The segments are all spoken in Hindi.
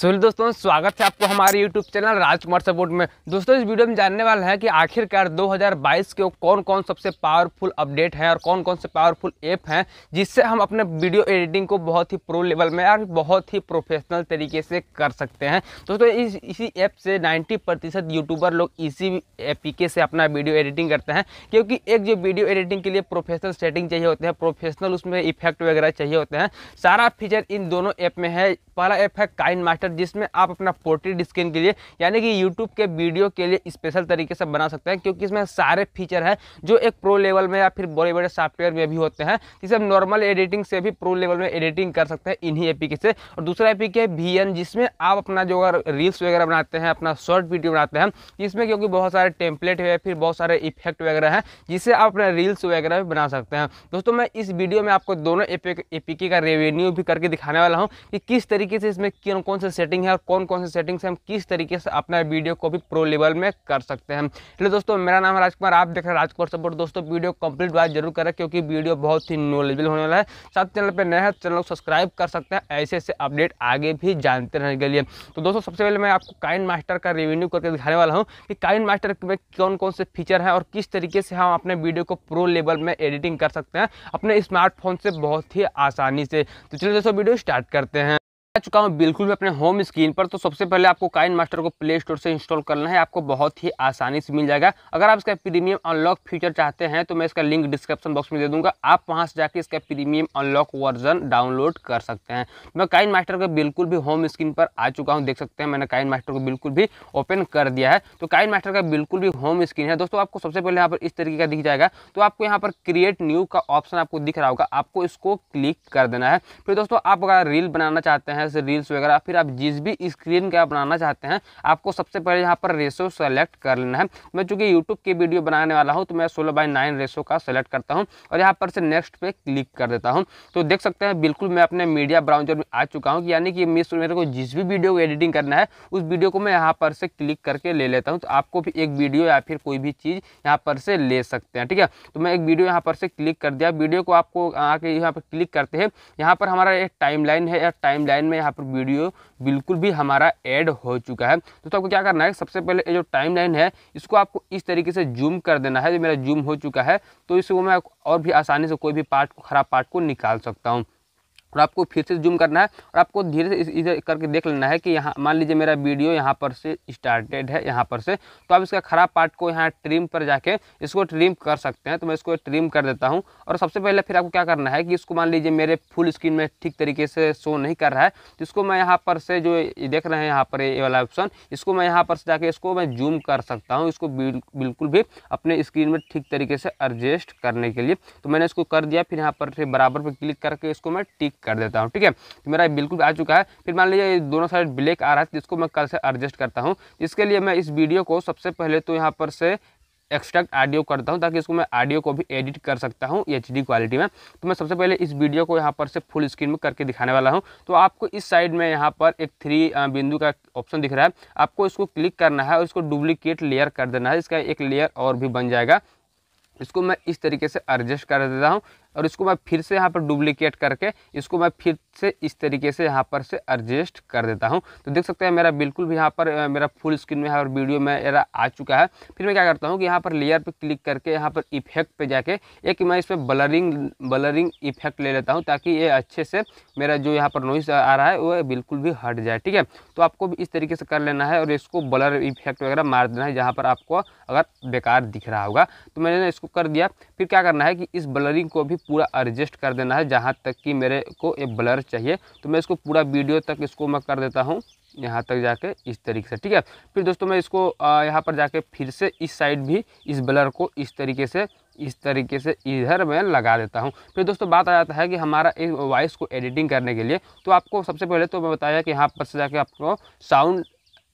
सो दोस्तों स्वागत है आपको हमारे YouTube चैनल राजकुमार सपोर्ट में दोस्तों इस वीडियो में जानने वाले हैं कि आखिरकार 2022 के कौन कौन सबसे पावरफुल अपडेट हैं और कौन कौन से पावरफुल ऐप हैं जिससे हम अपने वीडियो एडिटिंग को बहुत ही प्रो लेवल में और बहुत ही प्रोफेशनल तरीके से कर सकते हैं दोस्तों इस इसी ऐप से नाइन्टी प्रतिशत यूट्यूबर लोग इसी एपीके से अपना वीडियो एडिटिंग करते हैं क्योंकि एक जो वीडियो एडिटिंग के लिए प्रोफेशनल सेटिंग चाहिए होते हैं प्रोफेशनल उसमें इफेक्ट वगैरह चाहिए होते हैं सारा फीचर इन दोनों ऐप में है पहला ऐप है काइन मास्टर सॉफ्टवेयर जिसमें आप अपना पोर्ट्रेट स्क्रीन के लिए यानी कि यूट्यूब के वीडियो के लिए स्पेशल तरीके से बना सकते हैं क्योंकि इसमें सारे फीचर हैं जो एक प्रो लेवल में या फिर बड़े बड़े सॉफ्टवेयर में भी होते हैं जिसे हम नॉर्मल एडिटिंग से भी प्रो लेवल में एडिटिंग कर सकते हैं इन्हीं एपीके से और दूसरा एपी है वी जिसमें आप अपना जो अगर रील्स वगैरह बनाते हैं अपना शॉर्ट वीडियो बनाते हैं इसमें क्योंकि बहुत सारे टेम्पलेट है फिर बहुत सारे इफेक्ट वगैरह हैं जिसे आप अपना रील्स वगैरह भी बना सकते हैं दोस्तों मैं इस वीडियो में आपको दोनों एपीके का रेवेन्यू भी करके दिखाने वाला हूँ कि किस तरीके से इसमें कौन कौन से सेटिंग है और कौन कौन से सेटिंग से हम किस तरीके से अपना वीडियो को भी प्रो लेवल में कर सकते हैं इसलिए दोस्तों मेरा नाम है राजकुमार आप देख रहे हैं राजकुमार सपोर्ट दोस्तों वीडियो कंप्लीट बात जरूर करें क्योंकि वीडियो बहुत ही नॉलेजबल होने वाला है साथ चैनल पर नया तो चैनल को सब्सक्राइब कर सकते हैं ऐसे ऐसे अपडेट आगे भी जानते रहने के लिए तो दोस्तों सबसे पहले मैं आपको काइन मास्टर का रिव्यू करके दिखाने वाला हूँ कि काइन मास्टर में कौन कौन से फीचर हैं और किस तरीके से हम अपने वीडियो को प्रो लेवल में एडिटिंग कर सकते हैं अपने स्मार्टफोन से बहुत ही आसानी से तो चलिए दोस्तों वीडियो स्टार्ट करते हैं आ चुका हूँ बिल्कुल भी अपने होम स्क्रीन पर तो सबसे पहले आपको काइन मास्टर को प्ले स्टोर से इंस्टॉल करना है आपको बहुत ही आसानी से मिल जाएगा अगर आप इसका प्रीमियम अनलॉक फीचर चाहते हैं तो मैं इसका लिंक डिस्क्रिप्शन बॉक्स में दे दूंगा आप वहाँ से जाकर इसका प्रीमियम अनलॉक वर्जन डाउनलोड कर सकते हैं मैं काइन मास्टर का बिल्कुल भी होम स्क्रीन पर आ चुका हूँ देख सकते हैं मैंने काइन मास्टर को बिल्कुल भी ओपन कर दिया है तो काइन मास्टर का बिल्कुल भी होम स्क्रीन है दोस्तों आपको सबसे पहले यहाँ पर इस तरीके का दिख जाएगा तो आपको यहाँ पर क्रिएट न्यू का ऑप्शन आपको दिख रहा होगा आपको इसको क्लिक कर देना है फिर दोस्तों आप अगर रील बनाना चाहते हैं हैं जैसे रील्स वगैरह फिर आप जिस भी स्क्रीन का बनाना चाहते हैं आपको सबसे पहले यहाँ पर रेसो सेलेक्ट कर लेना है मैं चूँकि यूट्यूब की वीडियो बनाने वाला हूँ तो मैं सोलह बाई नाइन रेशो का सेलेक्ट करता हूँ और यहाँ पर से नेक्स्ट पे क्लिक कर देता हूँ तो देख सकते हैं बिल्कुल मैं अपने मीडिया ब्राउजर में आ चुका हूँ यानी कि मेरे को जिस भी वीडियो को एडिटिंग करना है उस वीडियो को मैं यहाँ पर से क्लिक करके ले लेता हूँ तो आपको भी एक वीडियो या फिर कोई भी चीज़ यहाँ पर से ले सकते हैं ठीक है तो मैं एक वीडियो यहाँ पर से क्लिक कर दिया वीडियो को आपको आके यहाँ पर क्लिक करते हैं यहाँ पर हमारा एक टाइम है या टाइम में में यहाँ पर वीडियो बिल्कुल भी हमारा ऐड हो चुका है तो आपको क्या करना है सबसे पहले ये जो टाइम है इसको आपको इस तरीके से जूम कर देना है जो मेरा जूम हो चुका है तो इसको मैं और भी आसानी से कोई भी पार्ट को खराब पार्ट को निकाल सकता हूँ और आपको फिर से जूम करना है और आपको धीरे से इधर करके देख लेना है कि यहाँ मान लीजिए मेरा वीडियो यहाँ पर से स्टार्टेड है यहाँ पर से तो आप इसका खराब पार्ट को यहाँ ट्रिम पर जाके इसको ट्रिम कर सकते हैं तो मैं इसको ट्रिम कर देता हूँ और सबसे पहले फिर आपको क्या करना है कि इसको मान लीजिए मेरे फुल स्क्रीन में ठीक तरीके से शो नहीं कर रहा है तो इसको मैं यहाँ पर से जो देख रहे हैं यहाँ पर ये वाला ऑप्शन इसको मैं यहाँ पर से जाके इसको मैं जूम कर सकता हूँ इसको बिल्कुल भी अपने स्क्रीन में ठीक तरीके से एडजस्ट करने के लिए तो मैंने इसको कर दिया फिर यहाँ पर फिर बराबर पर क्लिक करके इसको मैं टिक कर देता हूँ ठीक है तो मेरा बिल्कुल आ चुका है फिर मान लीजिए दोनों साइड ब्लैक आ रहा है जिसको मैं कल से एडजस्ट करता हूँ इसके लिए मैं इस वीडियो को सबसे पहले तो यहाँ पर से एक्सट्रैक्ट ऑडियो करता हूँ ताकि इसको मैं ऑडियो को भी एडिट कर सकता हूँ एच क्वालिटी में तो मैं सबसे पहले इस वीडियो को यहाँ पर से फुल स्क्रीन में करके दिखाने वाला हूँ तो आपको इस साइड में यहाँ पर एक थ्री बिंदु का ऑप्शन दिख रहा है आपको इसको क्लिक करना है और इसको डुप्लीकेट लेयर कर देना है इसका एक लेयर और भी बन जाएगा इसको मैं इस तरीके से एडजस्ट कर देता हूँ और इसको मैं फिर से यहाँ पर डुप्लीकेट करके इसको मैं फिर से इस तरीके से यहाँ पर से एडजस्ट कर देता हूँ तो देख सकते हैं मेरा बिल्कुल भी यहाँ पर मेरा फुल स्क्रीन में और वीडियो में मेरा आ चुका है फिर मैं क्या करता हूँ कि यहाँ पर लेयर पर क्लिक करके यहाँ पर इफेक्ट पर जाके एक मैं इसमें ब्लरिंग ब्लरिंग इफेक्ट ले लेता हूँ ताकि ये अच्छे से मेरा जो यहाँ पर नॉइस आ रहा है वो बिल्कुल भी हट जाए ठीक है तो आपको भी इस तरीके से कर लेना है और इसको ब्लर इफेक्ट वगैरह मार देना है जहाँ पर आपको अगर बेकार दिख रहा होगा तो मैंने इसको कर दिया फिर क्या करना है कि इस ब्लरिंग को भी पूरा एडजस्ट कर देना है जहाँ तक कि मेरे को ये ब्लर चाहिए तो मैं इसको पूरा वीडियो तक इसको मैं कर देता हूँ यहाँ तक जाके इस तरीके से ठीक है फिर दोस्तों मैं इसको यहाँ पर जाके फिर से इस साइड भी इस ब्लर को इस तरीके से इस तरीके से इधर मैं लगा देता हूँ फिर दोस्तों बात आ जाता है कि हमारा एक वॉइस को एडिटिंग करने के लिए तो आपको सबसे पहले तो मैं बताया कि यहाँ पर से जाके आपको साउंड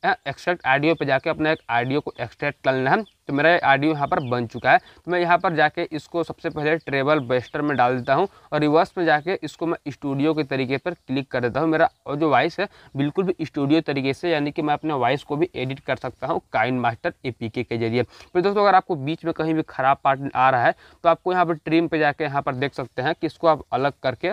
एक्सट्रैक्ट ऑडियो पे जाके अपना एक ऑडियो को एक्सट्रैक्ट लेना है तो मेरा ऑडियो यहाँ पर बन चुका है तो मैं यहाँ पर जाके इसको सबसे पहले ट्रेबल बेस्टर में डाल देता हूँ और रिवर्स में जाके इसको मैं स्टूडियो के तरीके पर क्लिक कर देता हूँ मेरा और जो वॉइस है बिल्कुल भी स्टूडियो तरीके से यानी कि मैं अपने वॉइस को भी एडिट कर सकता हूँ काइन मास्टर ए के जरिए फिर तो दोस्तों अगर आपको बीच में कहीं भी खराब पार्ट आ रहा है तो आपको यहाँ पर ट्रीम पर जाके यहाँ पर देख सकते हैं कि इसको आप अलग करके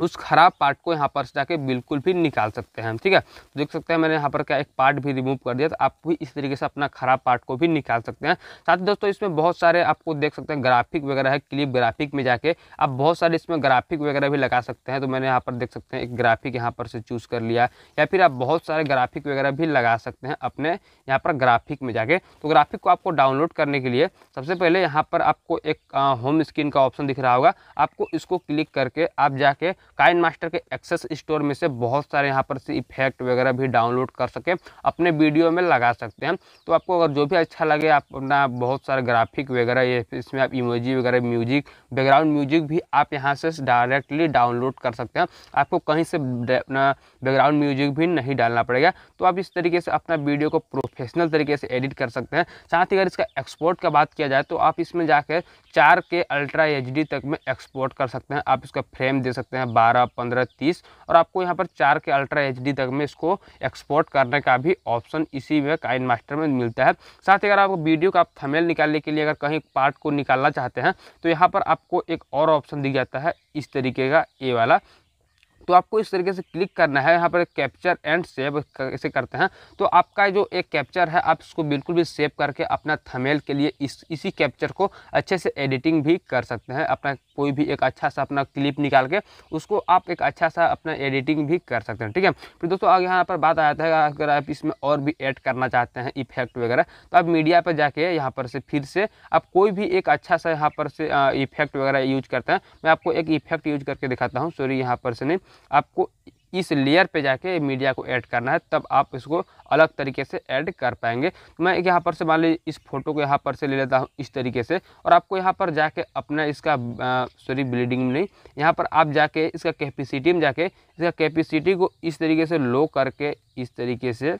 उस खराब पार्ट को यहाँ पर से जाके बिल्कुल भी निकाल सकते हैं हम ठीक है देख सकते हैं मैंने यहाँ पर क्या एक पार्ट भी रिमूव कर दिया तो आप भी इस तरीके से अपना खराब पार्ट को भी निकाल सकते हैं साथ ही दोस्तों इसमें बहुत सारे आपको देख सकते हैं ग्राफिक वगैरह है क्लिप ग्राफिक में जाके आप बहुत सारे इसमें ग्राफिक वगैरह भी लगा सकते हैं तो मैंने यहाँ पर देख सकते हैं एक ग्राफिक यहाँ पर से चूज़ कर लिया या फिर आप बहुत सारे ग्राफिक वगैरह भी लगा सकते हैं अपने यहाँ पर ग्राफिक में जाके तो ग्राफिक को आपको डाउनलोड करने के लिए सबसे पहले यहाँ पर आपको एक होम स्क्रीन का ऑप्शन दिख रहा होगा आपको इसको क्लिक करके आप जाके काइन मास्टर के एक्सेस स्टोर में से बहुत सारे यहाँ पर से इफेक्ट वगैरह भी डाउनलोड कर सके अपने वीडियो में लगा सकते हैं तो आपको अगर जो भी अच्छा लगे आप अपना बहुत सारा ग्राफिक वगैरह ये इसमें आप इमोजी वगैरह म्यूजिक बैकग्राउंड म्यूजिक भी आप यहाँ से डायरेक्टली डाउनलोड कर सकते हैं आपको कहीं से अपना बैकग्राउंड म्यूजिक भी नहीं डालना पड़ेगा तो आप इस तरीके से अपना वीडियो को प्रोफेशनल तरीके से एडिट कर सकते हैं साथ ही अगर इसका एक्सपोर्ट का बात किया जाए तो आप इसमें जाकर चार के अल्ट्रा एच तक में एक्सपोर्ट कर सकते हैं आप इसका फ्रेम दे सकते हैं बारह पंद्रह तीस और आपको यहाँ पर चार के अल्ट्रा एच तक में इसको एक्सपोर्ट करने का भी ऑप्शन इसी में काइन मास्टर में मिलता है साथ ही अगर आप वीडियो का आप थमेल निकालने के लिए अगर कहीं पार्ट को निकालना चाहते हैं तो यहाँ पर आपको एक और ऑप्शन दिख जाता है इस तरीके का ए वाला तो आपको इस तरीके से क्लिक करना है यहाँ पर कैप्चर एंड सेव इसे करते हैं तो आपका जो एक कैप्चर है आप इसको बिल्कुल भी सेव करके अपना थमेल के लिए इस इसी कैप्चर को अच्छे से एडिटिंग भी कर सकते हैं अपना कोई भी एक अच्छा सा अपना क्लिप निकाल के उसको आप एक अच्छा सा अपना एडिटिंग भी कर सकते हैं ठीक है फिर दोस्तों आगे यहाँ पर बात आ जाता है अगर आप इसमें और भी ऐड करना चाहते हैं इफेक्ट वगैरह तो आप मीडिया पर जाके यहाँ पर से फिर से आप कोई भी एक अच्छा सा यहाँ पर से इफेक्ट वगैरह यूज करते हैं मैं आपको एक इफेक्ट यूज करके दिखाता हूँ सॉरी यहाँ पर से नहीं आपको इस लेयर पे जाके मीडिया को ऐड करना है तब आप इसको अलग तरीके से ऐड कर पाएंगे तो मैं यहाँ पर से मान लीजिए इस फोटो को यहाँ पर से ले लेता हूँ इस तरीके से और आपको यहाँ पर जाके अपना इसका सॉरी ब्लीडिंग नहीं यहाँ पर आप जाके इसका कैपेसिटी में जाके इसका कैपेसिटी को इस तरीके से लो करके इस तरीके से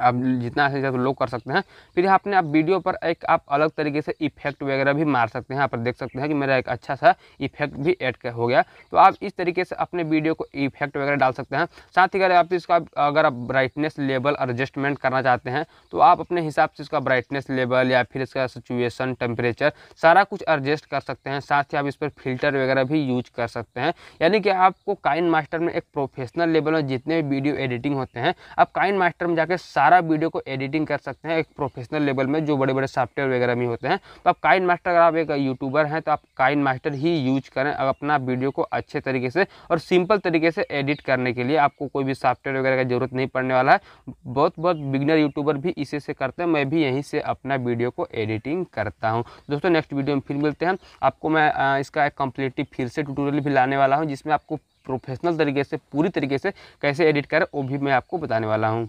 आप जितना ज़्यादा लो कर सकते हैं फिर यहाँ अपने आप वीडियो पर एक आप अलग तरीके से इफेक्ट वगैरह भी मार सकते हैं यहाँ पर देख सकते हैं कि मेरा एक अच्छा सा इफेक्ट भी ऐड हो गया तो आप इस तरीके से अपने वीडियो को इफेक्ट वगैरह डाल सकते हैं साथ ही अगर आप इसका अगर आप ब्राइटनेस लेवल एडजस्टमेंट करना चाहते हैं तो आप अपने हिसाब से इसका ब्राइटनेस लेवल या फिर इसका सिचुएसन टेम्परेचर सारा कुछ एडजस्ट कर सकते हैं साथ ही आप इस पर फिल्टर वगैरह भी यूज कर सकते हैं यानी कि आपको काइन मास्टर में एक प्रोफेशनल लेवल में जितने भी वीडियो एडिटिंग होते हैं आप काइन मास्टर में जाकर सारा वीडियो को एडिटिंग कर सकते हैं एक प्रोफेशनल लेवल में जो बड़े बड़े सॉफ्टवेयर वगैरह में होते हैं तो आप काइन मास्टर अगर आप एक यूट्यूबर हैं तो आप काइन मास्टर ही यूज करें अपना वीडियो को अच्छे तरीके से और सिंपल तरीके से एडिट करने के लिए आपको कोई भी सॉफ्टवेयर वगैरह की जरूरत नहीं पड़ने वाला है बहुत बहुत बिगनर यूट्यूबर भी इसी से करते हैं मैं भी यहीं से अपना वीडियो को एडिटिंग करता हूँ दोस्तों नेक्स्ट वीडियो में फिर मिलते हैं आपको मैं इसका एक कम्प्लीटली फिर से ट्यूटोरियल भी लाने वाला हूँ जिसमें आपको प्रोफेशनल तरीके से पूरी तरीके से कैसे एडिट करें वो भी मैं आपको बताने वाला हूँ